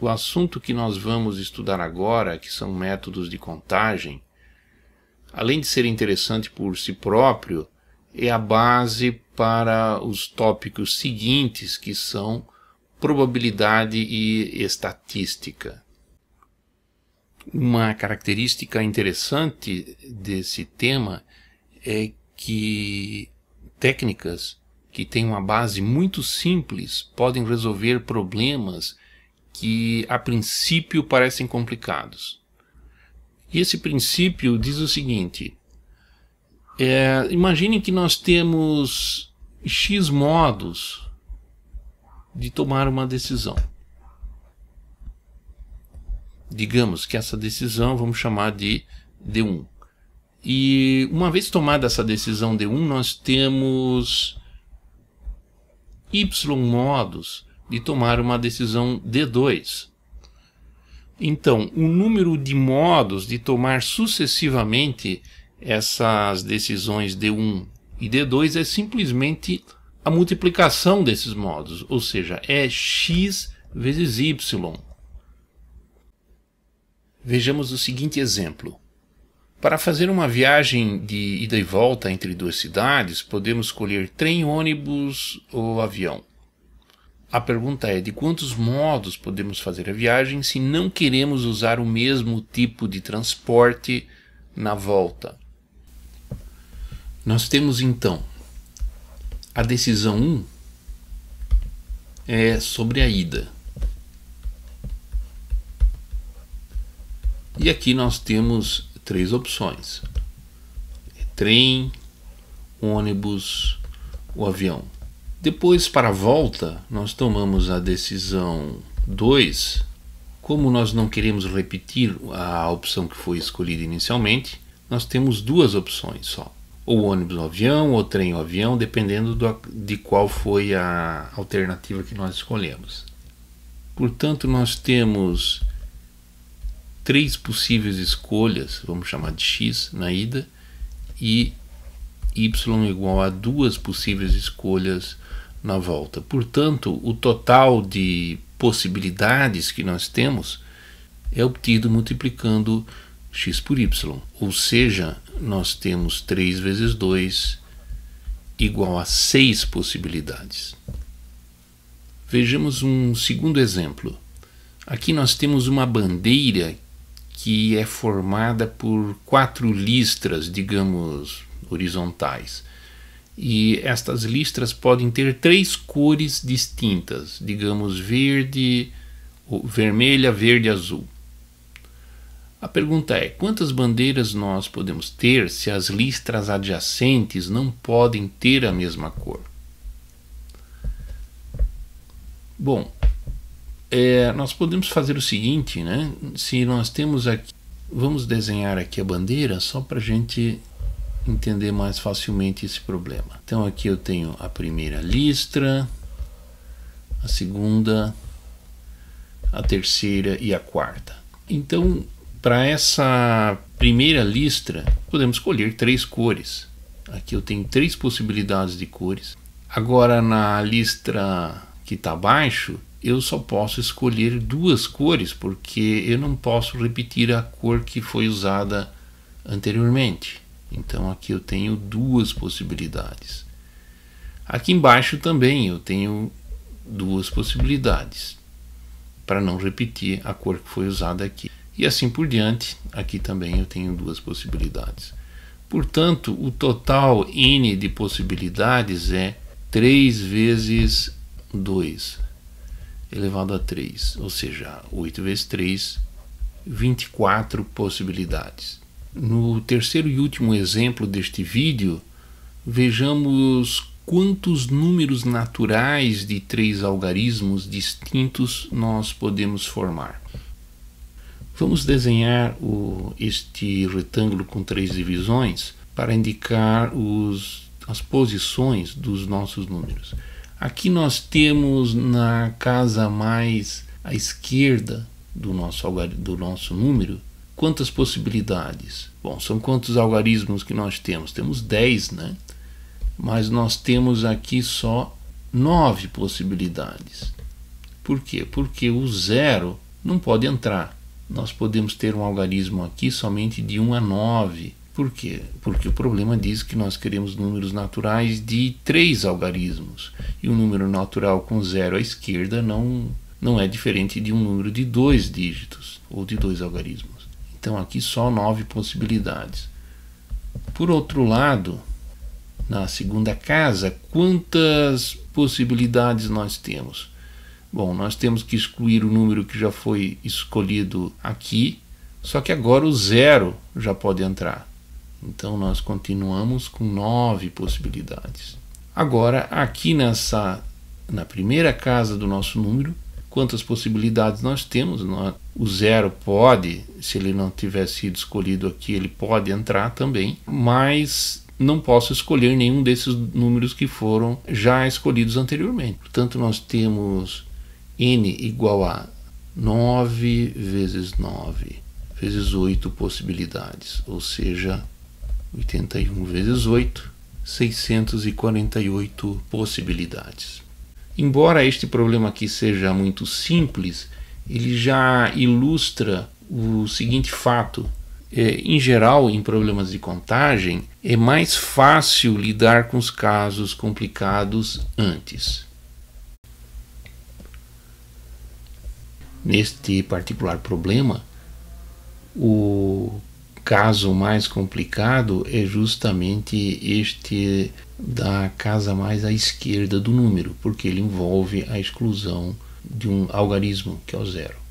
O assunto que nós vamos estudar agora, que são métodos de contagem, além de ser interessante por si próprio, é a base para os tópicos seguintes, que são probabilidade e estatística. Uma característica interessante desse tema é que técnicas que têm uma base muito simples podem resolver problemas que a princípio parecem complicados. E esse princípio diz o seguinte: é, imagine que nós temos X modos de tomar uma decisão. Digamos que essa decisão vamos chamar de D1. E uma vez tomada essa decisão D1, nós temos Y modos de tomar uma decisão D2. Então, o número de modos de tomar sucessivamente essas decisões D1 e D2 é simplesmente a multiplicação desses modos, ou seja, é x vezes y. Vejamos o seguinte exemplo. Para fazer uma viagem de ida e volta entre duas cidades, podemos escolher trem, ônibus ou avião. A pergunta é: de quantos modos podemos fazer a viagem se não queremos usar o mesmo tipo de transporte na volta? Nós temos então a decisão 1 é sobre a ida. E aqui nós temos três opções: trem, ônibus ou avião. Depois, para a volta, nós tomamos a decisão 2. Como nós não queremos repetir a opção que foi escolhida inicialmente, nós temos duas opções só. Ou ônibus ou avião, ou trem ou avião, dependendo do, de qual foi a alternativa que nós escolhemos. Portanto, nós temos três possíveis escolhas, vamos chamar de x na ida, e y igual a duas possíveis escolhas na volta. Portanto, o total de possibilidades que nós temos é obtido multiplicando x por y. Ou seja, nós temos 3 vezes 2 igual a 6 possibilidades. Vejamos um segundo exemplo. Aqui nós temos uma bandeira que é formada por quatro listras, digamos, horizontais. E estas listras podem ter três cores distintas, digamos verde, vermelha, verde, azul. A pergunta é: quantas bandeiras nós podemos ter se as listras adjacentes não podem ter a mesma cor? Bom, é, nós podemos fazer o seguinte, né? Se nós temos aqui, vamos desenhar aqui a bandeira só para a gente entender mais facilmente esse problema. Então aqui eu tenho a primeira listra, a segunda, a terceira e a quarta. Então, para essa primeira listra, podemos escolher três cores. Aqui eu tenho três possibilidades de cores. Agora na lista que está abaixo, eu só posso escolher duas cores, porque eu não posso repetir a cor que foi usada anteriormente. Então aqui eu tenho duas possibilidades. Aqui embaixo também eu tenho duas possibilidades para não repetir a cor que foi usada aqui. E assim por diante, aqui também eu tenho duas possibilidades. Portanto, o total n de possibilidades é 3 vezes 2 elevado a 3, ou seja, 8 vezes 3, 24 possibilidades. No terceiro e último exemplo deste vídeo, vejamos quantos números naturais de três algarismos distintos nós podemos formar. Vamos desenhar o, este retângulo com três divisões para indicar os, as posições dos nossos números. Aqui nós temos na casa mais à esquerda do nosso, do nosso número quantas possibilidades? Bom, são quantos algarismos que nós temos? Temos 10, né? Mas nós temos aqui só 9 possibilidades. Por quê? Porque o zero não pode entrar. Nós podemos ter um algarismo aqui somente de 1 a 9. Por quê? Porque o problema diz que nós queremos números naturais de três algarismos. E um número natural com zero à esquerda não, não é diferente de um número de dois dígitos ou de dois algarismos. Então aqui só nove possibilidades. Por outro lado, na segunda casa, quantas possibilidades nós temos? Bom, nós temos que excluir o número que já foi escolhido aqui, só que agora o zero já pode entrar. Então nós continuamos com nove possibilidades. Agora, aqui nessa na primeira casa do nosso número, quantas possibilidades nós temos. Nós, é? o zero pode, se ele não tiver sido escolhido aqui, ele pode entrar também, mas não posso escolher nenhum desses números que foram já escolhidos anteriormente. Portanto, nós temos n igual a 9 vezes 9 vezes 8 possibilidades, ou seja, 81 vezes 8, 648 possibilidades. Embora este problema aqui seja muito simples, ele já ilustra o seguinte fato. É, em geral, em problemas de contagem, é mais fácil lidar com os casos complicados antes. Neste particular problema, o caso mais complicado é justamente este da casa mais à esquerda do número, porque ele envolve a exclusão de um algarismo, que é o zero.